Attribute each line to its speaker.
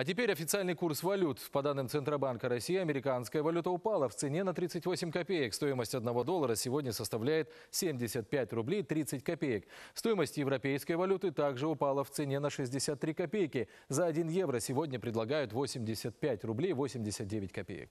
Speaker 1: А теперь официальный курс валют. По данным Центробанка России, американская валюта упала в цене на 38 копеек. Стоимость одного доллара сегодня составляет 75 рублей 30 копеек. Стоимость европейской валюты также упала в цене на 63 копейки. За 1 евро сегодня предлагают 85 рублей 89 копеек.